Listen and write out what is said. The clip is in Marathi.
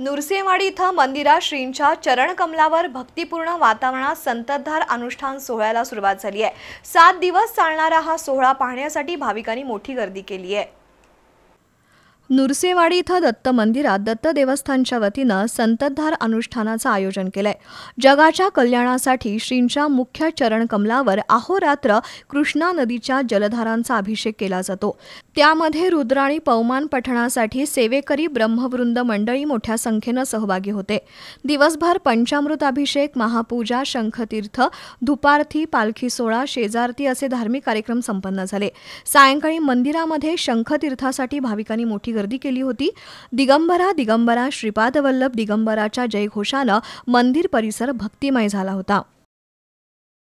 नुरसेवाडी इथं मंदिरात श्रींच्या चरणकमलावर भक्तिपूर्ण वातावरणात संततधार अनुष्ठान सोहळ्याला सुरुवात झाली आहे सात दिवस चालणारा हा सोहळा पाहण्यासाठी भाविकांनी मोठी गर्दी केली आहे नुरसेवाडी इथं दत्त मंदिरात दत्त देवस्थानच्या वतीनं संततधार अनुष्ठानाचं आयोजन केलंय जगाच्या कल्याणासाठी श्रींच्या मुख्य चरण कमलावर अहोरात्र कृष्णा नदीच्या जलधारांचा अभिषेक केला जातो त्यामध्ये रुद्राणी पवमान पठणासाठी सेवेकरी ब्रह्मवृंद मंडळी मोठ्या संख्येनं सहभागी होते दिवसभर पंचामृत अभिषेक महापूजा शंखतीर्थ दुपारथी पालखी सोहळा शेजारती असे धार्मिक कार्यक्रम संपन्न झाले सायंकाळी मंदिरामध्ये शंखतीर्थासाठी भाविकांनी मोठी गर्दी केली होती दिगंबरा दिगंबरा श्रीपाद वल्लभ दिगंबराच्या जयघोषानं मंदिर परिसर भक्तिमय झाला होता